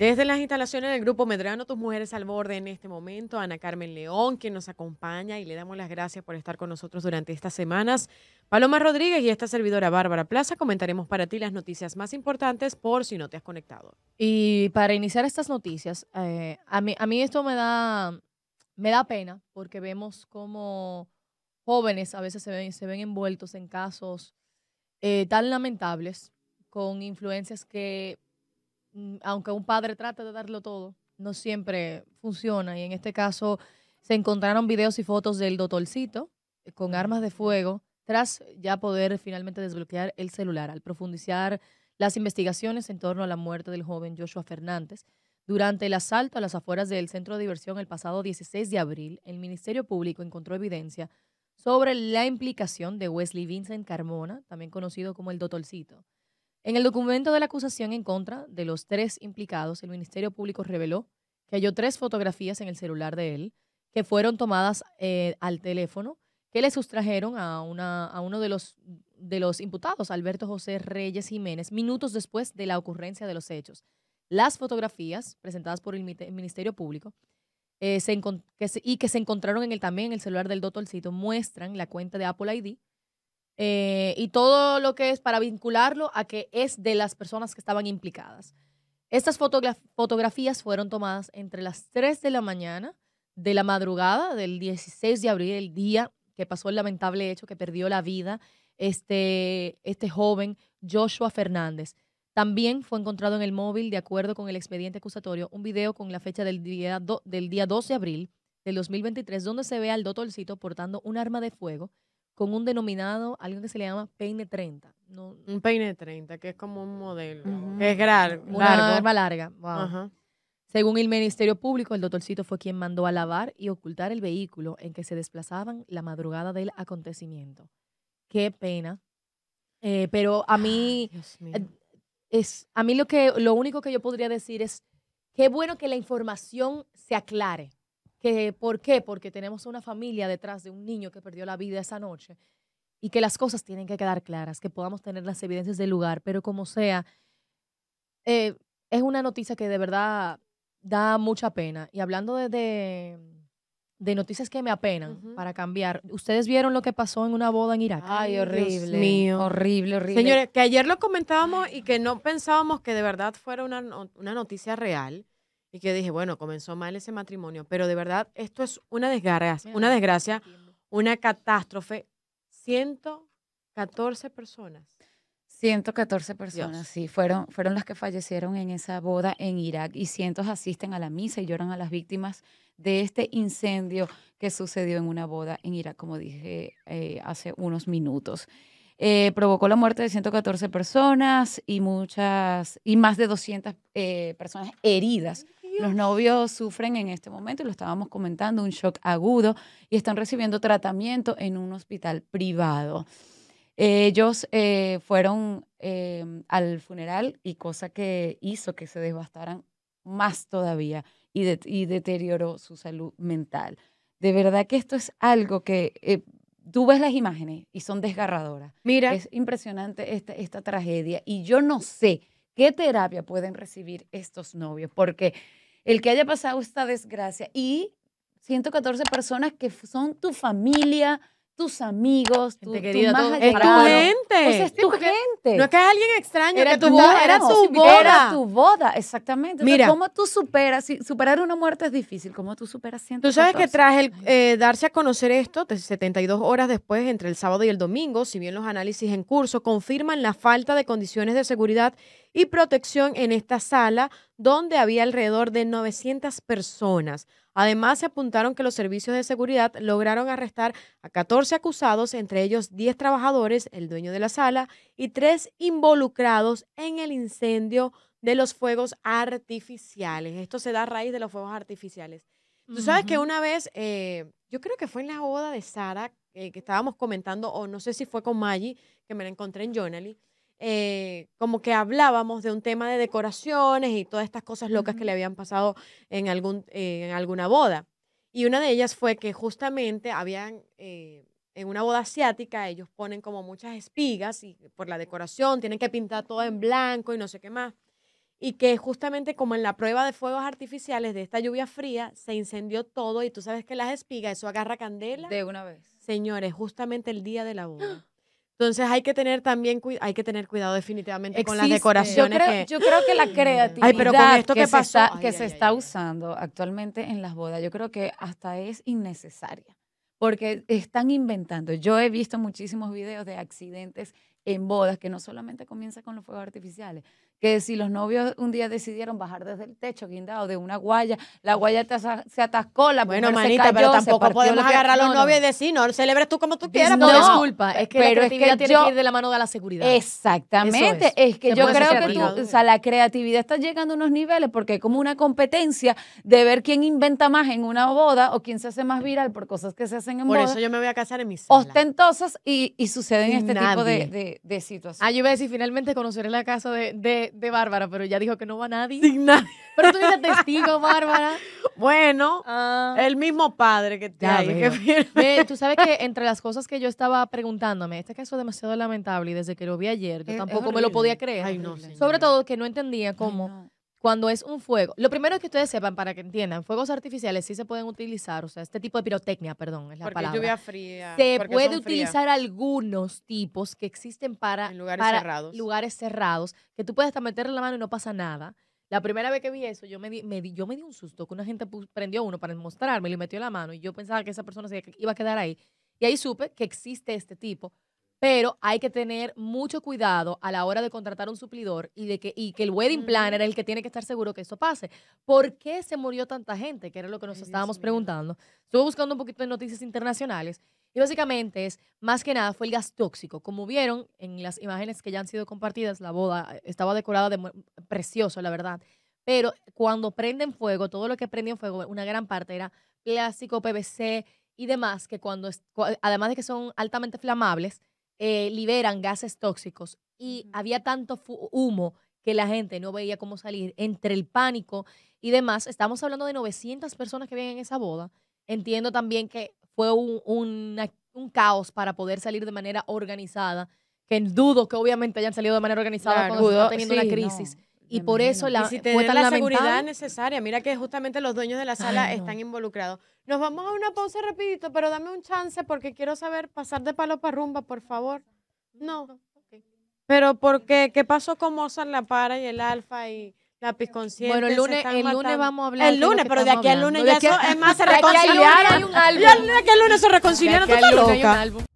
Desde las instalaciones del Grupo Medrano, tus mujeres al borde en este momento, Ana Carmen León, quien nos acompaña y le damos las gracias por estar con nosotros durante estas semanas. Paloma Rodríguez y esta servidora Bárbara Plaza comentaremos para ti las noticias más importantes por si no te has conectado. Y para iniciar estas noticias, eh, a, mí, a mí esto me da, me da pena porque vemos como jóvenes a veces se ven, se ven envueltos en casos eh, tan lamentables con influencias que Mm, aunque un padre trate de darlo todo, no siempre funciona. Y en este caso se encontraron videos y fotos del Dotolcito eh, con armas de fuego tras ya poder finalmente desbloquear el celular al profundizar las investigaciones en torno a la muerte del joven Joshua Fernández. Durante el asalto a las afueras del centro de diversión el pasado 16 de abril, el Ministerio Público encontró evidencia sobre la implicación de Wesley Vincent Carmona, también conocido como el Dotolcito. En el documento de la acusación en contra de los tres implicados, el Ministerio Público reveló que halló tres fotografías en el celular de él que fueron tomadas eh, al teléfono que le sustrajeron a, uno de los, imputados, Alberto José Reyes Jiménez, minutos después de la ocurrencia de los hechos. Las fotografías presentadas por el Ministerio Público eh, y que se encontraron en el, también en el celular del doctorcito muestran la cuenta de Apple ID eh, y todo lo que es para vincularlo a que es de las personas que estaban implicadas. Estas fotografías fueron tomadas entre las 3 de la mañana de la madrugada del 16 de abril, el día que pasó el lamentable hecho que perdió la vida este, este joven Joshua Fernández. También fue encontrado en el móvil, de acuerdo con el expediente acusatorio, un video con la fecha del día, del día 12 de abril del 2023, donde se ve al dotolcito portando un arma de fuego con un denominado, alguien que se le llama peine 30. un peine 30, que es como un modelo. Es largo. Una forma larga. Según el Ministerio Público, el doctorcito fue quien mandó a lavar y ocultar el vehículo en que se desplazaban la madrugada del acontecimiento. Qué pena. Eh, pero a mí, eh, es, a mí lo, que, lo único que yo podría decir es, qué bueno que la información se aclare que por qué, porque tenemos una familia detrás de un niño que perdió la vida esa noche y que las cosas tienen que quedar claras, que podamos tener las evidencias del lugar, pero como sea, eh, es una noticia que de verdad da mucha pena. Y hablando de, de, noticias que me apenan, para cambiar, ¿ustedes vieron lo que pasó en una boda en Irak? Ay, horrible. Horrible, horrible. Señores, que ayer lo comentábamos y que no pensábamos que de verdad fuera una, una noticia real y que dije, bueno, comenzó mal ese matrimonio, pero de verdad esto es una desgracia, una desgracia, una catástrofe. 114 personas. 114 personas, sí, fueron, fueron las que fallecieron en esa boda en Irak y cientos asisten a la misa y lloran a las víctimas de este incendio que sucedió en una boda en Irak, como dije eh, hace unos minutos. Eh, provocó la muerte de 114 personas y muchas y más de 200 eh, personas heridas los novios sufren en este momento, lo estábamos comentando, un shock agudo y están recibiendo tratamiento en un hospital privado. Ellos eh, fueron eh, al funeral y cosa que hizo que se devastaran más todavía y, deterioró su salud mental. De verdad que esto es algo que eh, tú ves las imágenes y son desgarradoras. Mira. Es impresionante esta, esta tragedia y yo no sé qué terapia pueden recibir estos novios porque el que haya pasado esta desgracia y 114 personas que son tu familia, tus amigos, tu, tu es tu gente. Pues es tu gente. No es que es alguien extraño, era tu boda, era tu boda. exactamente. Mira, ¿cómo tú superas? Si superar una muerte es difícil, ¿cómo tú superas Tú sabes que tras el, eh, darse a conocer esto, 72 horas después, entre el sábado y el domingo, si bien los análisis en curso confirman la falta de condiciones de seguridad y protección en esta sala, donde había alrededor de 900 personas. Además, se apuntaron que los servicios de seguridad lograron arrestar a 14 acusados, entre ellos 10 trabajadores, el dueño de la sala, y 3 involucrados en el incendio de los fuegos artificiales. Esto se da a raíz de los fuegos artificiales. Tú sabes que una vez, eh, yo creo que fue en la boda de Sara, eh, que estábamos comentando, o no sé si fue con Maggie, que me la encontré en Journaly, eh, como que hablábamos de un tema de decoraciones y todas estas cosas locas que le habían pasado en, algún, eh, en alguna boda. Y una de ellas fue que justamente habían, eh, en una boda asiática, ellos ponen como muchas espigas y por la decoración tienen que pintar todo en blanco y no sé qué más. Y que justamente como en la prueba de fuegos artificiales de esta lluvia fría, se incendió todo y tú sabes que las espigas, eso agarra candela. De una vez. Señores, justamente el día de la boda. ¡Ah! Entonces hay que tener también hay que tener cuidado definitivamente con las decoraciones. Yo creo que, la mm. creatividad pero esto que, se está, que se está usando actualmente en las bodas, yo creo que hasta es innecesaria, porque están inventando. Yo he visto muchísimos videos de accidentes en bodas que no solamente comienza con los fuegos artificiales, que si los novios un día decidieron bajar desde el techo, guindado, de una guaya, la guaya se atascó, la Bueno, manita, se pero tampoco podemos agarrar a los novios y decir, no, celebres tú como tú quieras. No, disculpa, es que pero tiene que ir de la mano de la seguridad. Exactamente, es. que yo creo que tú, la creatividad está llegando a unos niveles porque hay como una competencia de ver quién inventa más en una boda o quién se hace más viral por cosas que se hacen en boda. Por eso yo me voy a casar en mis Ostentosas y, y suceden este tipo de, de, situaciones. Ah, yo iba a decir, finalmente conoceré la casa de de, Bárbara, pero ya dijo que no va nadie. Sin nadie. Pero tú eres testigo, Bárbara. Bueno, ah. el mismo padre que te hay, Tú sabes que entre las cosas que yo estaba preguntándome, este caso es demasiado lamentable y desde que lo vi ayer, yo tampoco me lo podía creer. Ay, no, Sobre todo que no entendía cómo cuando es un fuego, lo primero que ustedes sepan para que entiendan, fuegos artificiales sí se pueden utilizar, o sea, este tipo de pirotecnia, perdón, es la porque palabra. lluvia fría. Se puede utilizar algunos tipos que existen para, en lugares, para cerrados. lugares cerrados, que tú puedes hasta meterle la mano y no pasa nada. La primera vez que vi eso, yo me di, me yo me di un susto, que una gente prendió uno para mostrarme, le metió la mano y yo pensaba que esa persona se iba a quedar ahí. Y ahí supe que existe este tipo, pero hay que tener mucho cuidado a la hora de contratar un suplidor y de que, y que el wedding planner es el que tiene que estar seguro que eso pase. ¿Por qué se murió tanta gente? Que era lo que nos estábamos preguntando. Estuve buscando un poquito de noticias internacionales y básicamente es, más que nada, fue el gas tóxico. Como vieron en las imágenes que ya han sido compartidas, la boda eh, estaba decorada de precioso, la verdad. Pero cuando prenden fuego, todo lo que prendió fuego, una gran parte era plástico, PVC y demás, que cuando, además de que son altamente flamables, eh, liberan gases tóxicos y había tanto humo que la gente no veía cómo salir entre el pánico y demás. Estamos hablando de 900 personas que vienen en esa boda. Entiendo también que fue un, caos para poder salir de manera organizada, que dudo que obviamente hayan salido de manera organizada cuando teniendo una crisis y por eso la, y la seguridad necesaria. Mira que justamente los dueños de la sala están involucrados. Nos vamos a una pausa rapidito, pero dame un chance porque quiero saber pasar de palo para rumba, por favor. No. Pero porque qué pasó con Mozart la para y el alfa y la Consciente. Bueno, el lunes, el lunes vamos a hablar. El lunes, pero de aquí al lunes ya es más se reconciliaron. Y el lunes, el lunes se reconciliaron, tú estás loca.